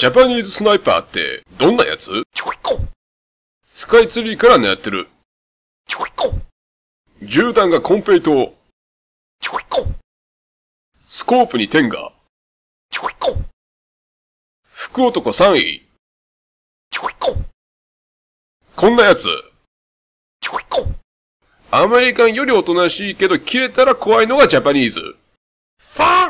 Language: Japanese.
ジャパニーズスナイパーって、どんなやつスカイツリーから狙ってる。銃弾がコンペイト。スコープにテンガ。福男3位。こんなやつ。アメリカンよりおとなしいけど切れたら怖いのがジャパニーズ。ファン